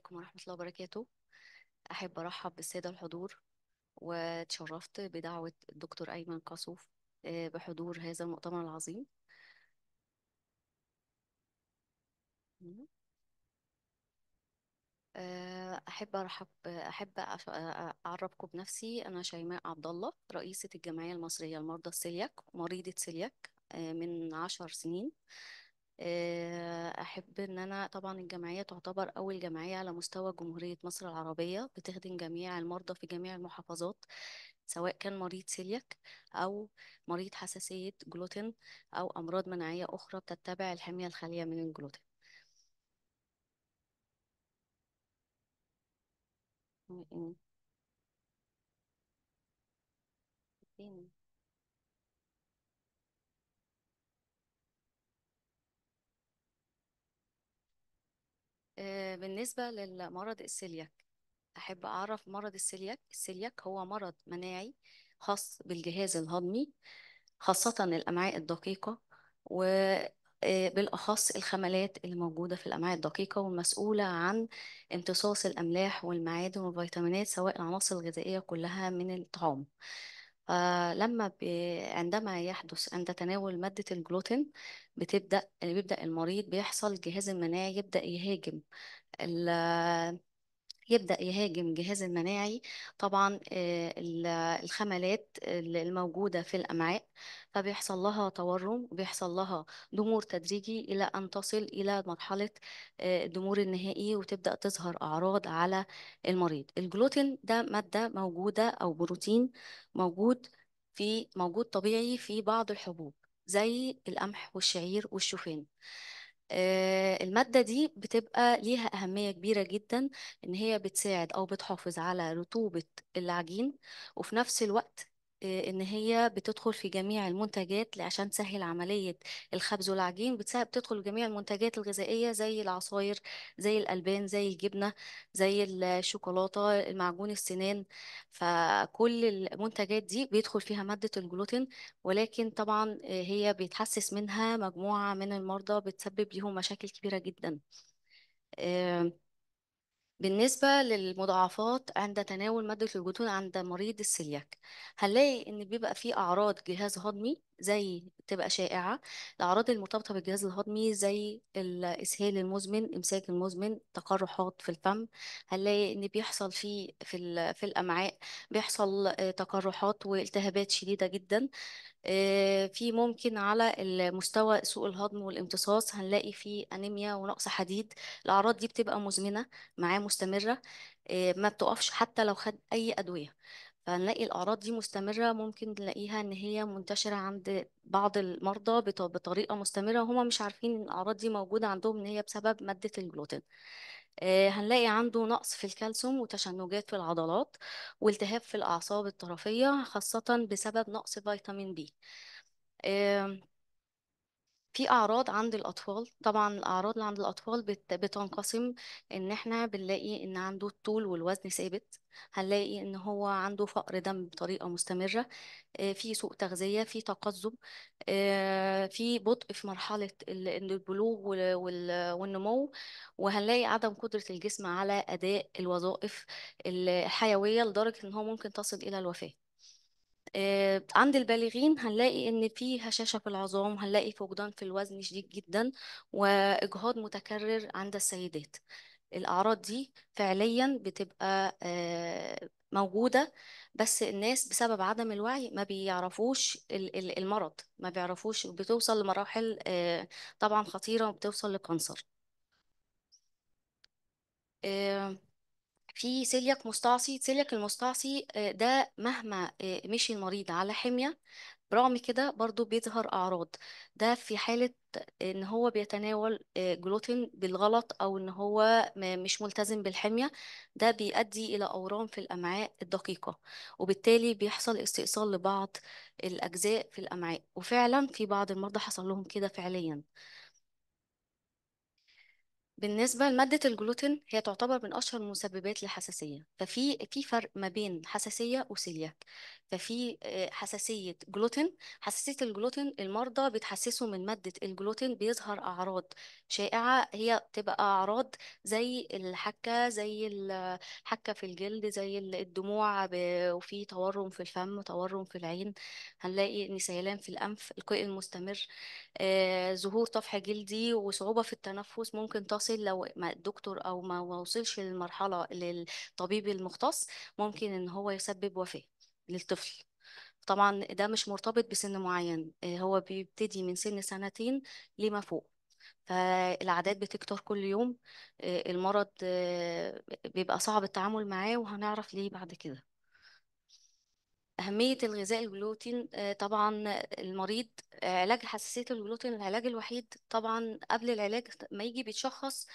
عليكم ورحمة الله وبركاته أحب أرحب بالسادة الحضور وتشرفت بدعوة الدكتور أيمن قاسوف آه، بحضور هذا المؤتمر العظيم آه، أحب أرحب أحب آه، أعرفكم بنفسي أنا شيماء عبد الله رئيسة الجمعية المصرية لمرضى السيلياك مريضة سيلياك من عشر سنين آه، أحب إن أنا طبعا الجمعية تعتبر أول جمعية على مستوى جمهورية مصر العربية بتخدم جميع المرضى في جميع المحافظات سواء كان مريض سيلياك أو مريض حساسية جلوتين أو أمراض مناعية أخرى بتتبع الحمية الخالية من الجلوتين فين؟ آه، بالنسبة للمرض السيلياك أحب أعرف مرض السيلياك السيلياك هو مرض مناعي خاص بالجهاز الهضمي خاصة الأمعاء الدقيقة وبالأخص آه، الخملات اللي موجودة في الأمعاء الدقيقة والمسؤولة عن امتصاص الأملاح والمعادن والفيتامينات سواء العناصر الغذائية كلها من الطعام لما عندما يحدث عند تناول مادة الجلوتين بتبدأ بيبدأ المريض بيحصل جهاز المناعي يبدأ يهاجم ال... يبدأ يهاجم الجهاز المناعي طبعا آه، الخملات الموجودة في الأمعاء فبيحصل لها تورم وبيحصل لها ضمور تدريجي إلى أن تصل إلى مرحلة آه، الضمور النهائي وتبدأ تظهر أعراض على المريض الجلوتين ده مادة موجودة أو بروتين موجود في موجود طبيعي في بعض الحبوب زي القمح والشعير والشوفان آه، المادة دي بتبقى ليها أهمية كبيرة جدا إن هي بتساعد أو بتحافظ على رطوبة العجين وفي نفس الوقت آه، ان هي بتدخل في جميع المنتجات عشان تسهل عملية الخبز والعجين بتدخل في جميع المنتجات الغذائية زي العصاير زي الألبان زي الجبنة زي الشوكولاتة المعجون السنان فكل المنتجات دي بيدخل فيها مادة الجلوتين ولكن طبعا آه، هي بيتحسس منها مجموعة من المرضى بتسبب ليهم مشاكل كبيرة جدا آه، بالنسبة للمضاعفات عند تناول مادة الجدون عند مريض السيلياك هنلاقي إن بيبقى فيه أعراض جهاز هضمي زي تبقى شائعة الأعراض المرتبطة بالجهاز الهضمي زي الإسهال المزمن إمساك المزمن تقرحات في الفم هنلاقي إن بيحصل في في, في الأمعاء بيحصل آه، تقرحات والتهابات شديدة جدا آه، في ممكن على المستوى سوء الهضم والامتصاص هنلاقي في أنيميا ونقص حديد الأعراض دي بتبقى مزمنة معاه مستمرة آه، ما بتقفش حتى لو خد أي أدوية فنلاقي الأعراض دي مستمرة ممكن نلاقيها إن هي منتشرة عند بعض المرضى بطريقة مستمرة وهما مش عارفين إن الأعراض دي موجودة عندهم إن هي بسبب مادة الجلوتين آه، هنلاقي عنده نقص في الكالسيوم وتشنجات في العضلات والتهاب في الأعصاب الطرفية خاصة بسبب نقص فيتامين بي في أعراض عند الأطفال طبعا الأعراض اللي عند الأطفال بت... بتنقسم إن إحنا بنلاقي إن عنده الطول والوزن ثابت هنلاقي إن هو عنده فقر دم بطريقة مستمرة آه، في سوء تغذية في تقزم آه، في بطء في مرحلة البلوغ وال... والنمو وهنلاقي عدم قدرة الجسم على أداء الوظائف الحيوية لدرجة إن هو ممكن تصل إلى الوفاة آه، عند البالغين هنلاقي ان في هشاشه في العظام هنلاقي فقدان في الوزن شديد جدا واجهاض متكرر عند السيدات الاعراض دي فعليا بتبقى آه، موجوده بس الناس بسبب عدم الوعي ما بيعرفوش المرض ما بيعرفوش بتوصل لمراحل آه، طبعا خطيره وبتوصل لكانسر في سيلياك مستعصي سيلياك المستعصي آه، ده مهما آه، مشي المريض على حمية برغم كده برضو بيظهر أعراض ده في حالة إن هو بيتناول آه، جلوتين بالغلط أو إن هو مش ملتزم بالحمية ده بيؤدي إلى أورام في الأمعاء الدقيقة وبالتالي بيحصل استئصال لبعض الأجزاء في الأمعاء وفعلا في بعض المرضى حصل لهم كده فعليا بالنسبة لمادة الجلوتين هي تعتبر من أشهر المسببات للحساسية ففي في فرق ما بين حساسية وسيلياك ففي آه، حساسية جلوتين حساسية الجلوتين المرضى بيتحسسوا من مادة الجلوتين بيظهر أعراض شائعة هي تبقى أعراض زي الحكة زي الحكة في الجلد زي الدموع وفي تورم في الفم تورم في العين هنلاقي نسيلان في الأنف القيء المستمر آه، ظهور طفح جلدي وصعوبة في التنفس ممكن تصل يصل لو ما الدكتور او ما وصلش للمرحله للطبيب المختص ممكن ان هو يسبب وفاه للطفل طبعا ده مش مرتبط بسن معين آه، هو بيبتدي من سن سنتين لما فوق فالعادات بتكتر كل يوم آه، المرض آه، بيبقى صعب التعامل معاه وهنعرف ليه بعد كده أهمية الغذاء الجلوتين آه، طبعا المريض علاج حساسية الجلوتين العلاج الوحيد طبعا قبل العلاج ما يجي بيتشخص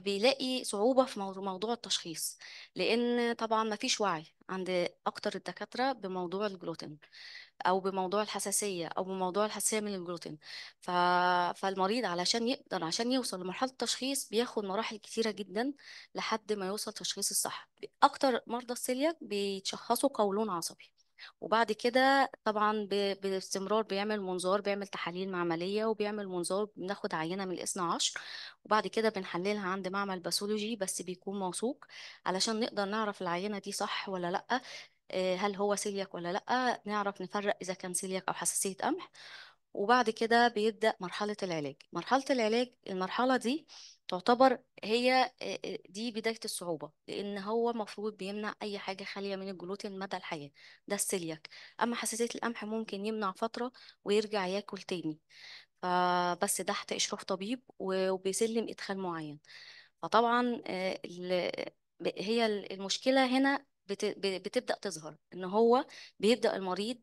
بيلاقي صعوبة في موضوع التشخيص لأن طبعا ما فيش وعي عند أكتر الدكاترة بموضوع الجلوتين أو بموضوع الحساسية أو بموضوع الحساسية من الجلوتين ف... فالمريض علشان يقدر عشان يوصل لمرحلة التشخيص بياخد مراحل كتيرة جدا لحد ما يوصل تشخيص الصح أكتر مرضى السيلياك بيتشخصوا قولون عصبي وبعد كده طبعا باستمرار بيعمل منظار بيعمل تحاليل معملية وبيعمل منظار بناخد عينة من الاثنى عشر وبعد كده بنحللها عند معمل باثولوجي بس بيكون موثوق علشان نقدر نعرف العينة دي صح ولا لأ آه، هل هو سيلياك ولا لأ نعرف نفرق إذا كان سيلياك أو حساسية قمح وبعد كده بيبدأ مرحلة العلاج مرحلة العلاج المرحلة دي تعتبر هي دي بداية الصعوبة لأن هو المفروض بيمنع أي حاجة خالية من الجلوتين مدى الحياة ده السيلياك أما حساسية القمح ممكن يمنع فترة ويرجع ياكل تاني فبس تحت إشراف طبيب وبيسلم إدخال معين فطبعا هي المشكلة هنا بتبدا تظهر ان هو بيبدا المريض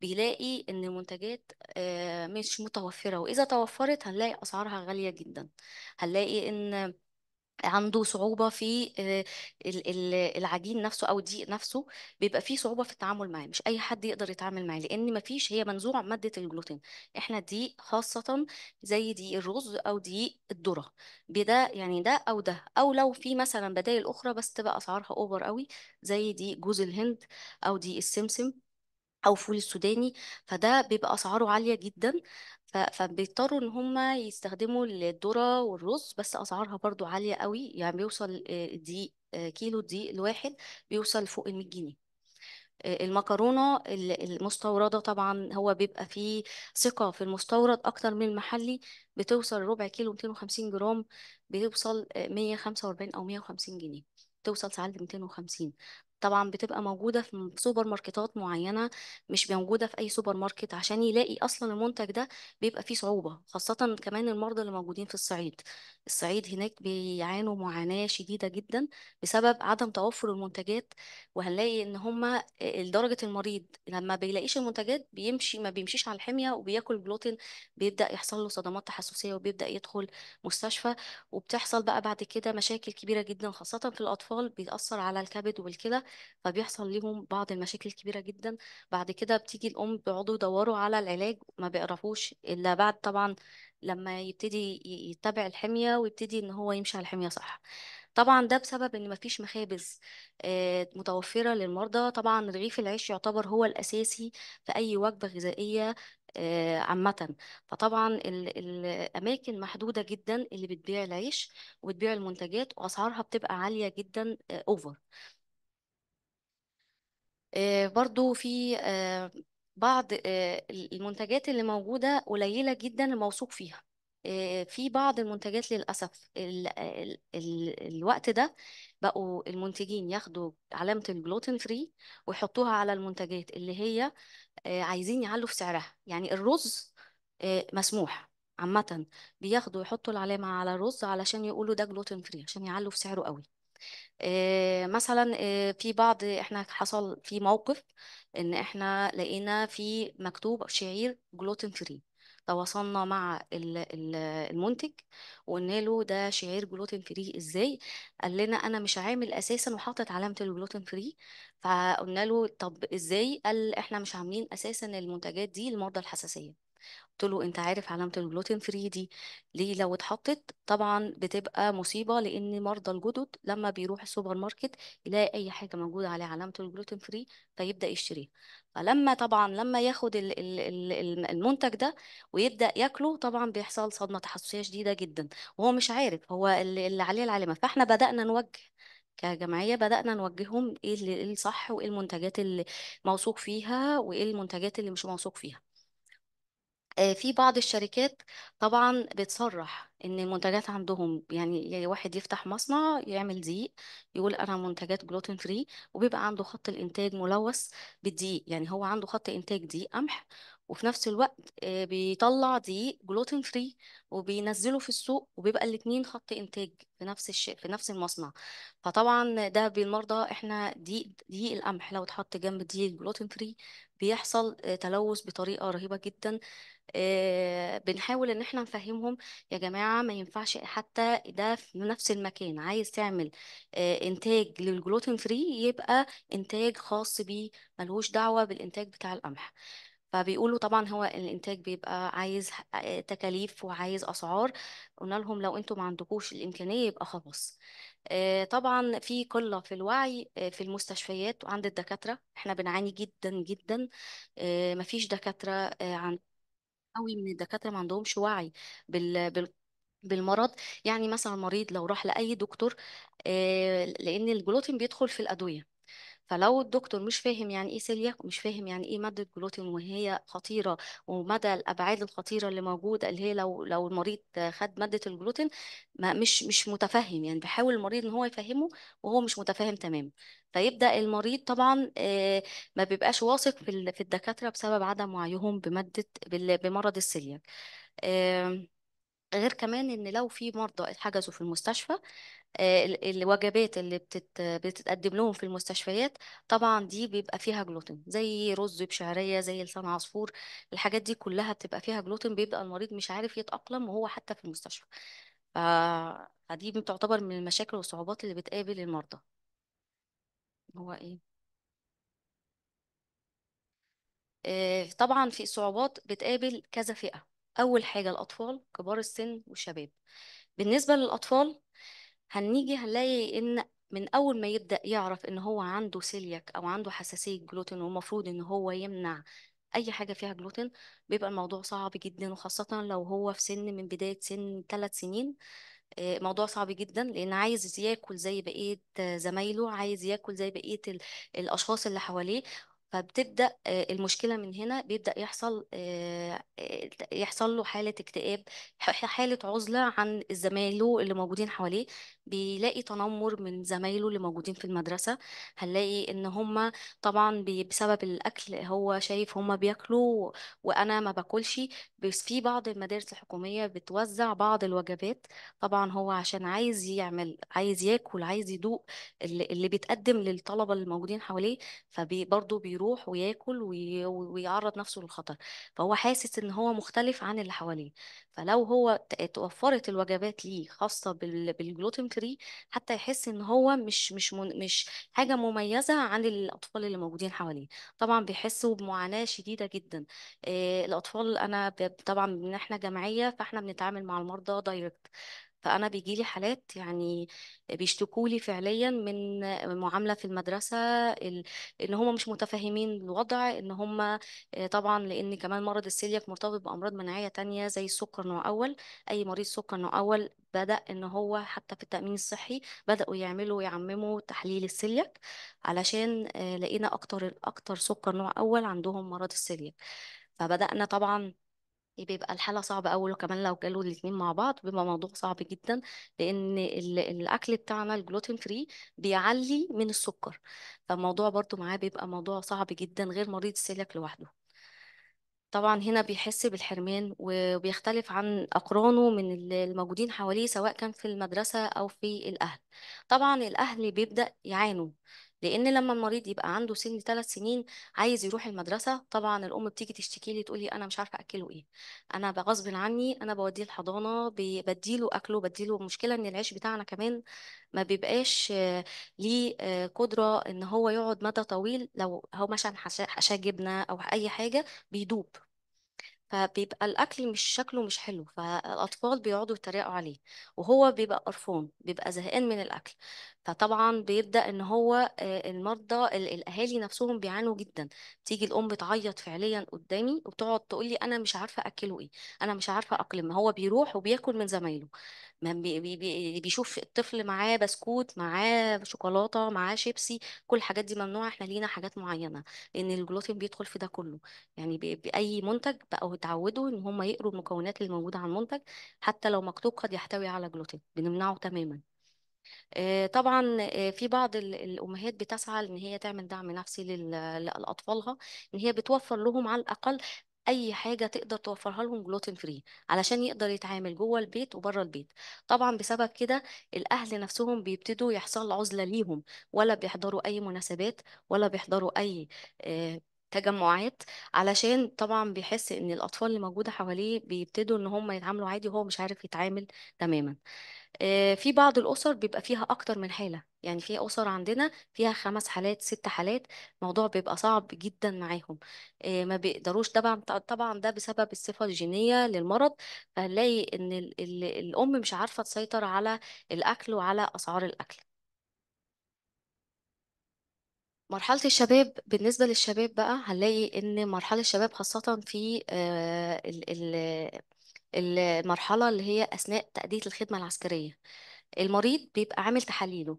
بيلاقي ان المنتجات آه، مش متوفره واذا توفرت هنلاقي اسعارها غاليه جدا هنلاقي ان عنده صعوبة في آه، العجين نفسه أو الضيق نفسه بيبقى فيه صعوبة في التعامل معاه مش أي حد يقدر يتعامل معاه لأن مفيش هي منزوع مادة الجلوتين إحنا دي خاصة زي دي الرز أو دي الذرة بده يعني ده أو ده أو لو في مثلا بدائل أخرى بس تبقى أسعارها أوفر قوي زي دي جوز الهند أو دي السمسم او فول السوداني فده بيبقى اسعاره عاليه جدا فبيضطروا ان هم يستخدموا الذرة والرز بس اسعارها برضو عالية قوي يعني بيوصل آه، دي آه، كيلو دي الواحد بيوصل فوق آه، ال 100 جنيه المكرونة المستوردة طبعا هو بيبقى فيه ثقة في المستورد أكتر من المحلي بتوصل ربع كيلو 250 جرام بيوصل 145 أو 150 جنيه توصل ساعات 250 طبعا بتبقى موجودة في سوبر ماركتات معينة مش موجودة في أي سوبر ماركت عشان يلاقي أصلا المنتج ده بيبقى فيه صعوبة خاصة كمان المرضى اللي موجودين في الصعيد الصعيد هناك بيعانوا معاناة شديدة جدا بسبب عدم توفر المنتجات وهنلاقي إن هما لدرجة المريض لما بيلاقيش المنتجات بيمشي ما بيمشيش على الحمية وبياكل جلوتين بيبدأ يحصل له صدمات تحسسية وبيبدأ يدخل مستشفى وبتحصل بقى بعد كده مشاكل كبيرة جدا خاصة في الأطفال بيأثر على الكبد والكلى فبيحصل ليهم بعض المشاكل الكبيرة جدا بعد كده بتيجي الأم بيقعدوا يدوروا على العلاج ما بيعرفوش إلا بعد طبعا لما يبتدي يتبع الحمية ويبتدي إن هو يمشي على الحمية صح طبعا ده بسبب ان مفيش مخابز آه، متوفره للمرضى طبعا رغيف العيش يعتبر هو الاساسي في اي وجبه غذائيه آه، عامة فطبعا الأماكن محدودة جدا اللي بتبيع العيش وبتبيع المنتجات وأسعارها بتبقى عالية جدا أوفر آه، آه، برضو في آه، بعض آه، المنتجات اللي موجودة قليلة جدا الموثوق فيها في بعض المنتجات للأسف الـ الـ الـ الوقت ده بقوا المنتجين ياخدوا علامة الجلوتين فري ويحطوها على المنتجات اللي هي عايزين يعلوا في سعرها يعني الرز مسموح عامة بياخدوا يحطوا العلامة على الرز علشان يقولوا ده جلوتين فري عشان يعلوا في سعره قوي آه، مثلا آه، في بعض احنا حصل في موقف ان احنا لقينا في مكتوب شعير جلوتين فري تواصلنا مع المنتج وقلنا له ده شعير جلوتين فري ازاي قال لنا انا مش عامل اساسا وحاطط علامه الجلوتين فري فقلنا له طب ازاي قال احنا مش عاملين اساسا المنتجات دي لمرضى الحساسيه قلت له انت عارف علامه الجلوتين فري دي ليه لو اتحطت طبعا بتبقى مصيبه لان مرضى الجدد لما بيروح السوبر ماركت يلاقي اي حاجه موجوده عليها علامه الجلوتين فري فيبدا يشتريها فلما طبعا لما ياخد المنتج ده ويبدا ياكله طبعا بيحصل صدمه تحسسيه شديده جدا وهو مش عارف هو اللي عليه العلامه فاحنا بدانا نوجه كجمعيه بدانا نوجههم إيه, ايه الصح وايه المنتجات اللي موثوق فيها وايه المنتجات اللي مش موثوق فيها آه، في بعض الشركات طبعا بتصرح ان المنتجات عندهم يعني يعني واحد يفتح مصنع يعمل دقيق يقول انا منتجات جلوتين فري وبيبقى عنده خط الانتاج ملوث بالدقيق يعني هو عنده خط انتاج دقيق قمح وفي نفس الوقت آه، بيطلع دقيق جلوتين فري وبينزله في السوق وبيبقى الاتنين خط انتاج في نفس الشيء في نفس المصنع فطبعا ده بالمرضى احنا دقيق دقيق القمح لو اتحط جنب دقيق جلوتين فري بيحصل آه، تلوث بطريقة رهيبة جدا آه، بنحاول ان احنا نفهمهم يا جماعة ما ينفعش حتى ده في نفس المكان عايز تعمل آه، انتاج للجلوتين فري يبقى انتاج خاص بيه ملهوش دعوة بالانتاج بتاع القمح فبيقولوا طبعا هو الانتاج بيبقى عايز تكاليف وعايز اسعار قلنا لهم لو انتم ما عندكوش الامكانيه يبقى خلاص آه، طبعا في قلة في الوعي آه، في المستشفيات وعند الدكاترة احنا بنعاني جدا جدا آه، مفيش دكاترة عن قوي من الدكاترة ما عندهمش وعي بال... بال... بالمرض يعني مثلا المريض لو راح لأي دكتور لأن الجلوتين بيدخل في الأدوية فلو الدكتور مش فاهم يعني ايه سيلياك ومش فاهم يعني ايه ماده جلوتين وهي خطيره ومدى الابعاد الخطيره اللي موجوده اللي هي لو لو المريض خد ماده الجلوتين ما مش مش متفهم يعني بيحاول المريض ان هو يفهمه وهو مش متفهم تمام فيبدا المريض طبعا آه، ما بيبقاش واثق في الدكاتره بسبب عدم وعيهم بماده بمرض السيلياك غير كمان ان لو في مرضى اتحجزوا في المستشفى آه، الوجبات اللي بتت... بتتقدم لهم في المستشفيات طبعا دي بيبقى فيها جلوتين زي رز بشعرية زي لسان عصفور الحاجات دي كلها بتبقى فيها جلوتين بيبقى المريض مش عارف يتأقلم وهو حتى في المستشفى ف... فدي بتعتبر من المشاكل والصعوبات اللي بتقابل المرضى هو ايه آه، طبعا في صعوبات بتقابل كذا فئة أول حاجة الأطفال كبار السن والشباب بالنسبة للأطفال هنيجي هنلاقي إن من أول ما يبدأ يعرف إن هو عنده سيلياك أو عنده حساسية جلوتين ومفروض إن هو يمنع أي حاجة فيها جلوتين بيبقى الموضوع صعب جدا وخاصة لو هو في سن من بداية سن ثلاث سنين آه، موضوع صعب جدا لان عايز ياكل زي بقيه زمايله عايز ياكل زي بقيه الاشخاص اللي حواليه فبتبدا آه، المشكله من هنا بيبدا يحصل آه، آه، يحصل له حاله اكتئاب حاله عزله عن زمايله اللي موجودين حواليه بيلاقي تنمر من زمايله اللي موجودين في المدرسة هنلاقي ان هما طبعا بسبب الاكل هو شايف هما بياكلوا وانا ما باكلش بس في بعض المدارس الحكومية بتوزع بعض الوجبات طبعا هو عشان عايز يعمل عايز ياكل عايز يدوق اللي, اللي بيتقدم للطلبة اللي موجودين حواليه فبرضه بيروح وياكل ويعرض نفسه للخطر فهو حاسس ان هو مختلف عن اللي حواليه فلو هو توفرت الوجبات ليه خاصة بالجلوتين مصري حتى يحس ان هو مش مش من مش حاجه مميزه عن الاطفال اللي موجودين حواليه طبعا بيحسوا بمعاناه شديده جدا آه، الاطفال انا طبعا ان احنا جمعيه فاحنا بنتعامل مع المرضى دايركت فأنا بيجيلي حالات يعني بيشتكولي فعليا من معاملة في المدرسة إن هم مش متفاهمين الوضع إن هم آه، طبعا لأن كمان مرض السيلياك مرتبط بأمراض مناعية تانية زي السكر نوع أول أي مريض سكر نوع أول بدأ إن هو حتى في التأمين الصحي بدأوا يعملوا يعمموا تحليل السيلياك علشان آه، لقينا أكتر أكتر سكر نوع أول عندهم مرض السيلياك فبدأنا طبعا بيبقى الحالة صعبة أوي وكمان لو جالوا الاتنين مع بعض بيبقى موضوع صعب جدا لأن الأكل بتاعنا الجلوتين فري بيعلي من السكر فالموضوع برضو معاه بيبقى موضوع صعب جدا غير مريض السلك لوحده طبعا هنا بيحس بالحرمان وبيختلف عن أقرانه من الموجودين حواليه سواء كان في المدرسة أو في الأهل طبعا الأهل بيبدأ يعانوا لان لما المريض يبقى عنده سن ثلاث سنين عايز يروح المدرسه طبعا الام بتيجي تشتكي لي تقول لي انا مش عارفه اكله ايه انا بغصب عني انا بوديه الحضانه بديله اكله بديله المشكله ان العيش بتاعنا كمان ما بيبقاش آه، ليه آه، قدره ان هو يقعد مدى طويل لو هو مثلا حشاه جبنه او اي حاجه بيدوب فبيبقى الاكل مش شكله مش حلو فالاطفال بيقعدوا يتريقوا عليه وهو بيبقى قرفان بيبقى زهقان من الاكل فطبعا بيبدأ ان هو آه، المرضى الاهالي نفسهم بيعانوا جدا تيجي الام بتعيط فعليا قدامي وبتقعد تقول لي انا مش عارفه اكله ايه انا مش عارفه اقلم هو بيروح وبياكل من زمايله بيشوف الطفل معاه بسكوت معاه شوكولاته معاه شيبسي كل الحاجات دي ممنوعه احنا لينا حاجات معينه لان الجلوتين بيدخل في ده كله يعني باي منتج بقوا اتعودوا ان هم يقروا المكونات اللي موجوده على المنتج حتى لو مكتوب قد يحتوي على جلوتين بنمنعه تماما آه، طبعا آه، في بعض الامهات بتسعى ان هي تعمل دعم نفسي لاطفالها ان هي بتوفر لهم على الاقل اي حاجه تقدر توفرها لهم جلوتين فري علشان يقدر يتعامل جوه البيت وبره البيت طبعا بسبب كده الاهل نفسهم بيبتدوا يحصل عزله ليهم ولا بيحضروا اي مناسبات ولا بيحضروا اي آه، تجمعات علشان طبعا بيحس ان الاطفال اللي موجوده حواليه بيبتدوا ان هم يتعاملوا عادي وهو مش عارف يتعامل تماما آه، في بعض الاسر بيبقى فيها اكتر من حاله يعني في اسر عندنا فيها خمس حالات ست حالات الموضوع بيبقى صعب جدا معاهم آه، ما بيقدروش طبعا طبعا ده بسبب الصفه الجينيه للمرض فهنلاقي ان ال ال الام مش عارفه تسيطر على الاكل وعلى اسعار الاكل مرحلة الشباب بالنسبة للشباب بقى هنلاقي إن مرحلة الشباب خاصة في آه، المرحلة اللي هي أثناء تأدية الخدمة العسكرية المريض بيبقى عامل تحاليله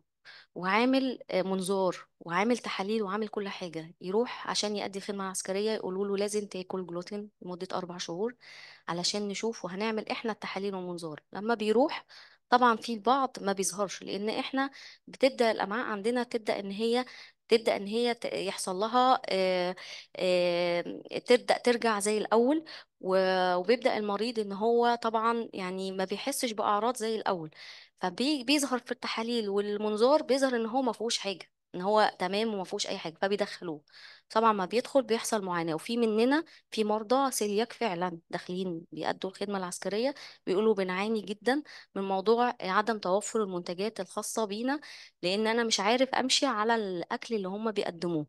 وعامل آه، منظار وعامل تحاليل وعامل كل حاجة يروح عشان يأدي خدمة عسكرية يقولوا له لازم تاكل جلوتين لمدة أربع شهور علشان نشوف وهنعمل إحنا التحاليل والمنظار لما بيروح طبعا في البعض ما بيظهرش لأن إحنا بتبدأ الأمعاء عندنا تبدأ إن هي تبدا ان هي يحصل لها تبدا ترجع زي الاول وبيبدا المريض ان هو طبعا يعني ما بيحسش باعراض زي الاول فبيظهر في التحاليل والمنظار بيظهر ان هو ما فيهوش حاجه ان هو تمام وما فيهوش اي حاجه فبيدخلوه طبعا ما بيدخل بيحصل معاناه وفي مننا في مرضى سيلياك فعلا داخلين بيأدوا الخدمه العسكريه بيقولوا بنعاني جدا من موضوع عدم توفر المنتجات الخاصه بينا لان انا مش عارف امشي على الاكل اللي هم بيقدموه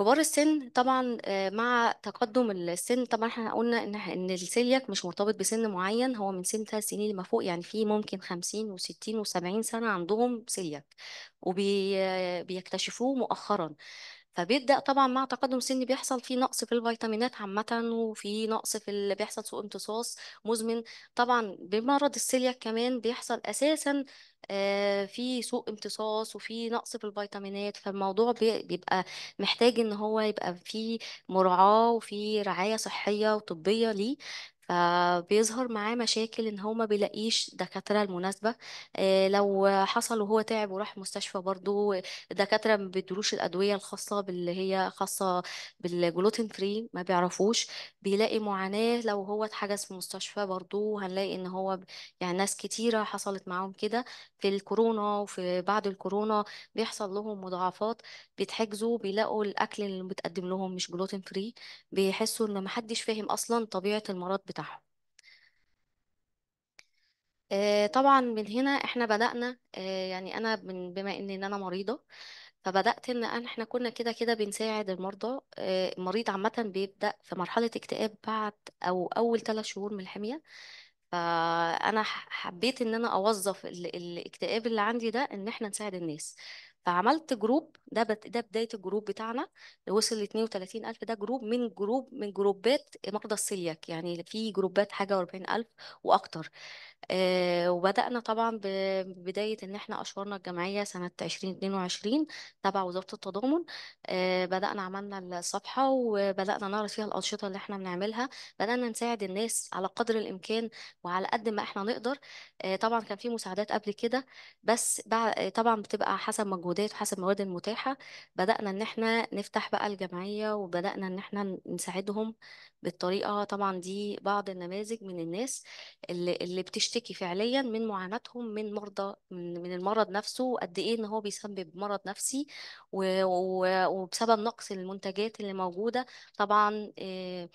كبار السن طبعا آه، مع تقدم السن طبعا احنا قلنا ان ان السيلياك مش مرتبط بسن معين هو من سن ثلاث سنين لما فوق يعني في ممكن 50 و60 و70 سنه عندهم سيلياك وبيكتشفوه آه، مؤخرا فبيبدأ طبعا مع تقدم السن بيحصل في نقص في الفيتامينات عامة وفي نقص في اللي بيحصل سوء امتصاص مزمن طبعا بمرض السيلياك كمان بيحصل أساسا آه، في سوء امتصاص وفي نقص في الفيتامينات فالموضوع بيبقى محتاج ان هو يبقى في مراعاة وفي رعاية صحية وطبية ليه بيظهر معاه مشاكل ان هو ما بيلاقيش دكاترة المناسبة آه، لو حصل وهو تعب وراح مستشفى برضو الدكاترة ما بيدروش الأدوية الخاصة باللي هي خاصة بالجلوتين فري ما بيعرفوش بيلاقي معاناة لو هو اتحجز في مستشفى برضو هنلاقي ان هو يعني ناس كتيرة حصلت معاهم كده في الكورونا وفي بعد الكورونا بيحصل لهم مضاعفات بيتحجزوا بيلاقوا الأكل اللي بتقدم لهم مش جلوتين فري بيحسوا ان محدش فاهم أصلا طبيعة المرض بتاعهم بتاعهم آه، طبعا من هنا احنا بدأنا آه، يعني انا بما ان انا مريضة فبدأت ان أنا- احنا كنا كده كده بنساعد المرضى آه، المريض عامة بيبدأ في مرحلة اكتئاب بعد او اول ثلاث شهور من الحمية فانا حبيت ان انا اوظف الاكتئاب اللي عندي ده ان احنا نساعد الناس فعملت جروب ده بت... ده بدايه الجروب بتاعنا اللي وصل ل 32000 ده جروب من جروب من جروبات مرضى السيلياك يعني في جروبات حاجه و40000 واكتر آه وبدانا طبعا ببدايه ان احنا اشهرنا الجمعيه سنه 2022 تبع وزاره التضامن آه بدانا عملنا الصفحه وبدانا نعرض فيها الانشطه اللي احنا بنعملها بدانا نساعد الناس على قدر الامكان وعلى قد ما احنا نقدر آه طبعا كان في مساعدات قبل كده بس طبعا بتبقى حسب مجهودات ديت حسب المواد المتاحة بدأنا إن إحنا نفتح بقى الجمعية وبدأنا إن إحنا نساعدهم بالطريقة طبعا دي بعض النماذج من الناس اللي, اللي بتشتكي فعليا من معاناتهم من مرضى من, المرض نفسه وقد إيه إن هو بيسبب مرض نفسي وبسبب نقص المنتجات اللي موجودة طبعا آه،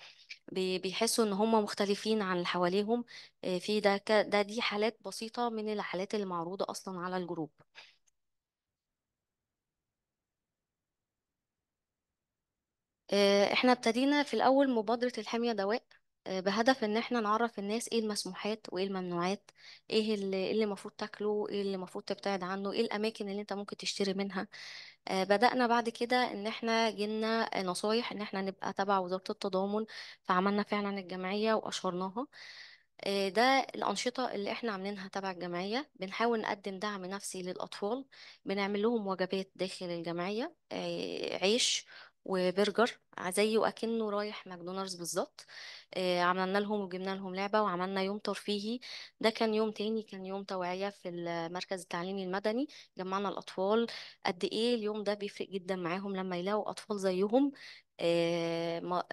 بيحسوا ان هم مختلفين عن اللي حواليهم آه، في ده ده دي حالات بسيطه من الحالات اللي معروضه اصلا على الجروب آه، احنا ابتدينا في الأول مبادرة الحمية دواء آه، بهدف ان احنا نعرف الناس ايه المسموحات وايه الممنوعات إيه, ايه اللي المفروض تاكله ايه اللي المفروض تبتعد عنه ايه الاماكن اللي انت ممكن تشتري منها آه، بدأنا بعد كده ان احنا جينا نصايح ان احنا نبقى تبع وزارة التضامن فعملنا فعلا الجمعية وأشهرناها ده الأنشطة اللي احنا عاملينها تبع الجمعية بنحاول نقدم دعم نفسي للأطفال بنعمل لهم وجبات داخل الجمعية عيش وبرجر زيه اكنه رايح ماكدونالدز بالظبط آه، عملنا لهم وجبنا لهم لعبة وعملنا يوم ترفيهي ده كان يوم تاني كان يوم توعية في المركز التعليمي المدني جمعنا الأطفال قد إيه اليوم ده بيفرق جدا معاهم لما يلاقوا أطفال زيهم آه،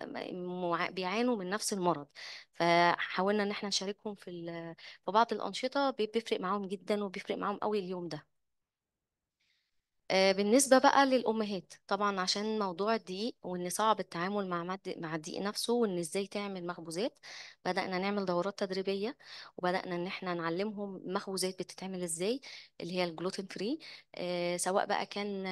بيعانوا من نفس المرض فحاولنا إن احنا نشاركهم في بعض الأنشطة بيفرق معاهم جدا وبيفرق معاهم قوي اليوم ده آه، بالنسبة بقى للأمهات طبعا عشان موضوع الدقيق وإن صعب التعامل مع مع الدقيق نفسه وإن إزاي تعمل مخبوزات بدأنا نعمل دورات تدريبية وبدأنا إن إحنا نعلمهم مخبوزات بتتعمل إزاي اللي هي الجلوتين فري آه، سواء بقى كان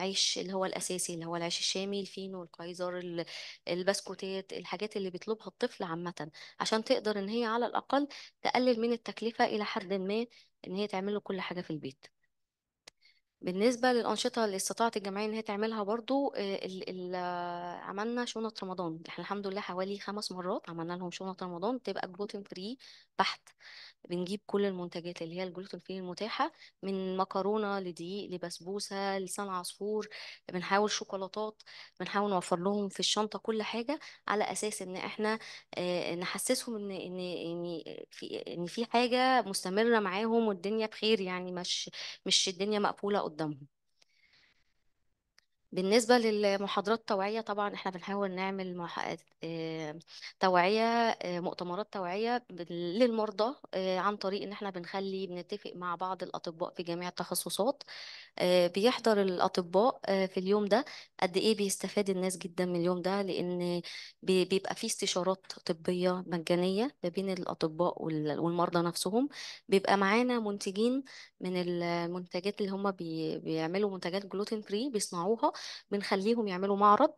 عيش اللي هو الأساسي اللي هو العيش الشامي الفينو القيزر البسكوتات الحاجات اللي بيطلبها الطفل عامة عشان تقدر إن هي على الأقل تقلل من التكلفة إلى حد ما إن هي تعمل له كل حاجة في البيت بالنسبة للأنشطة اللي استطاعت الجمعية إن هي تعملها برضو آه،, آه، عملنا شنط رمضان احنا الحمد لله حوالي خمس مرات عملنا لهم شنط رمضان تبقى جلوتين فري بحت بنجيب كل المنتجات اللي هي الجلوتين فري المتاحة من مكرونة لدقيق لبسبوسة لسان عصفور بنحاول شوكولاتات بنحاول نوفر لهم في الشنطة كل حاجة على أساس إن احنا آه، نحسسهم إن إن إن في إن في حاجة مستمرة معاهم والدنيا بخير يعني مش مش الدنيا مقفولة отдам. بالنسبة للمحاضرات التوعية طبعا احنا بنحاول نعمل مح... آه، توعية آه، مؤتمرات توعية للمرضى آه، عن طريق ان احنا بنخلي بنتفق مع بعض الأطباء في جميع التخصصات بيحضر الأطباء في اليوم ده قد ايه بيستفاد الناس جدا من اليوم ده لأن بيبقى فيه استشارات طبية مجانية ما بين الأطباء والمرضى نفسهم بيبقى معانا منتجين من المنتجات اللي هم بيعملوا منتجات جلوتين فري بيصنعوها بنخليهم يعملوا معرض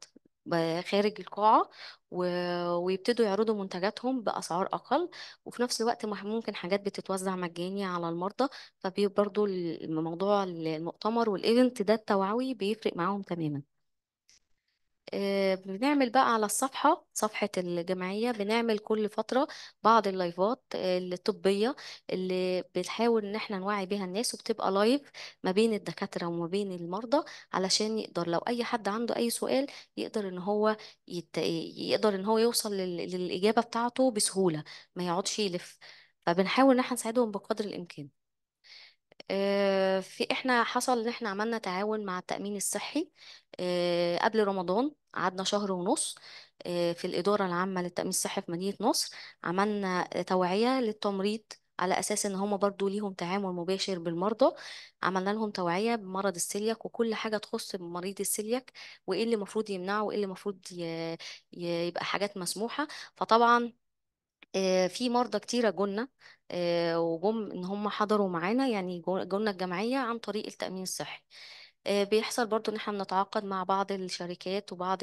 خارج القاعة و... ويبتدوا يعرضوا منتجاتهم بأسعار أقل وفي نفس الوقت ممكن حاجات بتتوزع مجاني على المرضى فبرضو الموضوع المؤتمر والإيفنت ده التوعوي بيفرق معاهم تماما آه، بنعمل بقى على الصفحة صفحة الجمعية بنعمل كل فترة بعض اللايفات آه، الطبية اللي بنحاول ان احنا نوعي بيها الناس وبتبقى لايف ما بين الدكاترة وما بين المرضى علشان يقدر لو اي حد عنده اي سؤال يقدر ان هو يت... يقدر ان هو يوصل لل... للإجابة بتاعته بسهولة ما يقعدش يلف فبنحاول ان احنا نساعدهم بقدر الامكان آه، في احنا حصل ان احنا عملنا تعاون مع التأمين الصحي آه، قبل رمضان قعدنا شهر ونص آه، في الإدارة العامة للتأمين الصحي في مدينة نصر عملنا توعية للتمريض على أساس إن هما برضو ليهم تعامل مباشر بالمرضى عملنا لهم توعية بمرض السيلياك وكل حاجة تخص بمريض السيلياك وإيه اللي المفروض يمنعه وإيه اللي المفروض يبقى حاجات مسموحة فطبعا آه، في مرضى كتيرة جولنا آه، وجم إن هم حضروا معانا يعني جونا الجمعية عن طريق التأمين الصحي آه، بيحصل برضو ان احنا بنتعاقد مع بعض الشركات وبعض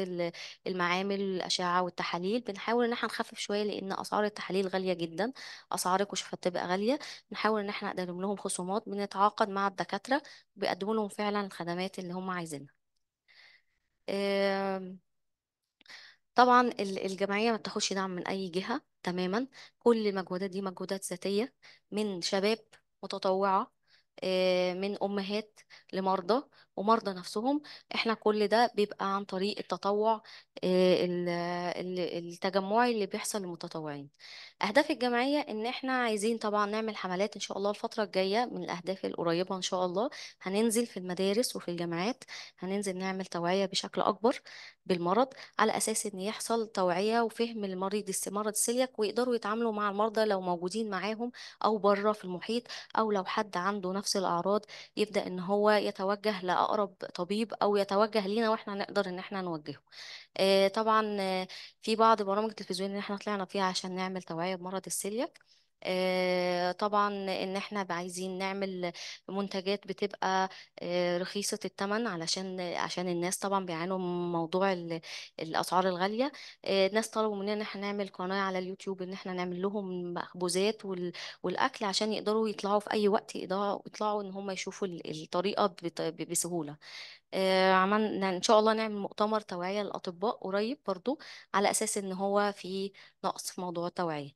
المعامل الاشعه والتحاليل بنحاول ان احنا نخفف شويه لان اسعار التحاليل غاليه جدا اسعار الكشوفات هتبقى غاليه بنحاول ان احنا نقدم لهم خصومات بنتعاقد مع الدكاتره بيقدموا لهم فعلا الخدمات اللي هم عايزينها طبعا الجمعية ما بتاخدش دعم من أي جهة تماما كل المجهودات دي مجهودات ذاتية من شباب متطوعة آه، من أمهات لمرضى ومرضى نفسهم احنا كل ده بيبقى عن طريق التطوع آه، التجمعي اللي بيحصل للمتطوعين اهداف الجمعيه ان احنا عايزين طبعا نعمل حملات ان شاء الله الفتره الجايه من الاهداف القريبه ان شاء الله هننزل في المدارس وفي الجامعات هننزل نعمل توعيه بشكل اكبر بالمرض على اساس ان يحصل توعيه وفهم المريض مرض السيليك ويقدروا يتعاملوا مع المرضى لو موجودين معاهم او بره في المحيط او لو حد عنده نفس الاعراض يبدا ان هو يتوجه لأ اقرب طبيب او يتوجه لينا واحنا نقدر ان احنا نوجهه آه، طبعا آه، في بعض برامج تلفزيونية ان احنا طلعنا فيها عشان نعمل توعية بمرض السيلياك آه، طبعا ان احنا عايزين نعمل منتجات بتبقى آه، رخيصة الثمن علشان عشان الناس طبعا بيعانوا من موضوع الاسعار الغالية آه، الناس طلبوا مننا ان احنا نعمل قناة على اليوتيوب ان احنا نعمل لهم مخبوزات والاكل عشان يقدروا يطلعوا في اي وقت يطلعوا ان هم يشوفوا الطريقة بسهولة عملنا ان شاء الله نعمل مؤتمر توعية للاطباء قريب برضو على اساس ان هو في نقص في موضوع التوعية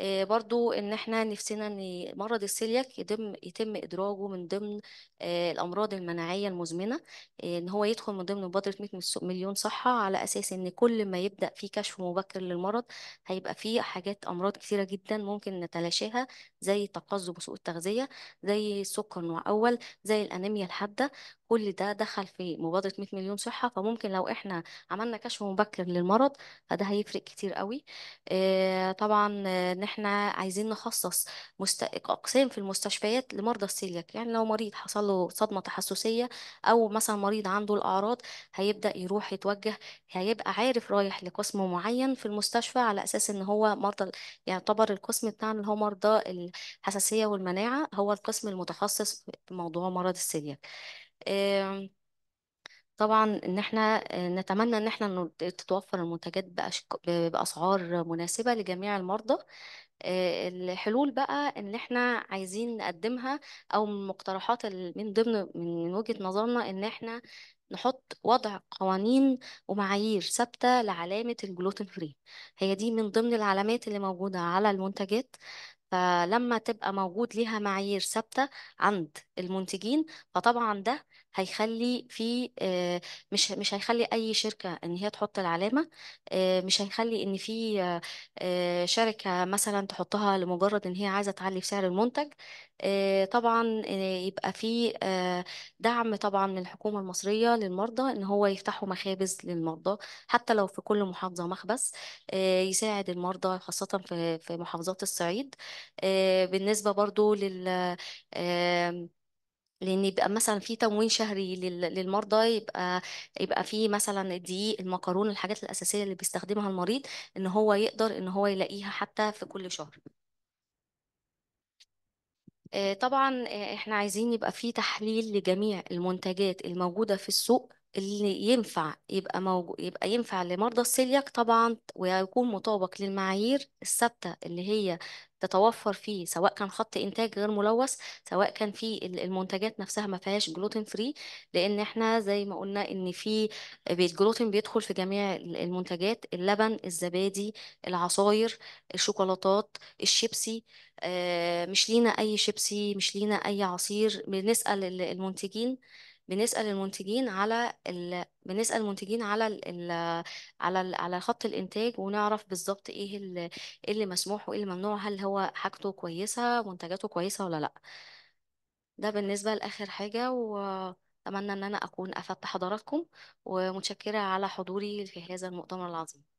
آه، برضو ان احنا نفسنا ان مرض السيلياك يتم يتم ادراجه من ضمن آه، الامراض المناعيه المزمنه آه، ان هو يدخل من ضمن مبادره 100 مليون صحه على اساس ان كل ما يبدا في كشف مبكر للمرض هيبقى فيه حاجات امراض كثيره جدا ممكن نتلاشاها زي التقزم وسوء التغذيه زي السكر نوع اول زي الانيميا الحاده كل ده دخل في مبادرة 100 مليون صحة فممكن لو احنا عملنا كشف مبكر للمرض فده هيفرق كتير قوي آه، طبعا آه، ان احنا عايزين نخصص مست... اقسام في المستشفيات لمرضى السيلياك يعني لو مريض حصل له صدمة تحسسية او مثلا مريض عنده الاعراض هيبدأ يروح يتوجه هيبقى عارف رايح لقسم معين في المستشفى على اساس ان هو مرضى يعتبر القسم بتاعنا اللي هو مرضى الحساسية والمناعة هو القسم المتخصص في موضوع مرض السيلياك طبعا ان احنا آه، نتمنى ان احنا تتوفر المنتجات بأسعار مناسبة لجميع المرضى آه، الحلول بقى ان احنا عايزين نقدمها او من المقترحات من ضمن من وجهة نظرنا ان احنا نحط وضع قوانين ومعايير ثابتة لعلامة الجلوتين فري هي دي من ضمن العلامات اللي موجودة على المنتجات فلما تبقى موجود ليها معايير ثابتة عند المنتجين فطبعا ده هيخلي في آه، مش مش هيخلي اي شركه ان هي تحط العلامه آه، مش هيخلي ان في آه، شركه مثلا تحطها لمجرد ان هي عايزه تعلي في سعر المنتج طبعا يبقى في دعم طبعا من الحكومه المصريه للمرضى ان هو يفتحوا مخابز للمرضى حتى لو في كل محافظه مخبز يساعد المرضى خاصه في محافظات الصعيد بالنسبه برضو لل لان يبقى مثلا في تموين شهري للمرضى يبقى يبقى في مثلا الدقيق المكرونه الحاجات الاساسيه اللي بيستخدمها المريض ان هو يقدر ان هو يلاقيها حتى في كل شهر آه، طبعا آه، احنا عايزين يبقى في تحليل لجميع المنتجات الموجودة في السوق اللي ينفع يبقى موجود يبقى ينفع لمرضى السيلياك طبعا ويكون مطابق للمعايير الثابتة اللي هي تتوفر فيه سواء كان خط انتاج غير ملوث سواء كان في المنتجات نفسها ما فيهاش جلوتين فري لان احنا زي ما قلنا ان في الجلوتين بيدخل في جميع المنتجات اللبن الزبادي العصاير الشوكولاتات الشيبسي مش لينا اي شيبسي مش لينا اي عصير بنسأل المنتجين بنسأل المنتجين على ال... بنسأل المنتجين على ال... على ال... على خط الإنتاج ونعرف بالظبط إيه ال... إيه اللي مسموح وإيه اللي ممنوع هل هو حاجته كويسة منتجاته كويسة ولا لأ ده بالنسبة لآخر حاجة وأتمنى إن أنا أكون أفدت حضراتكم ومتشكرة على حضوري في هذا المؤتمر العظيم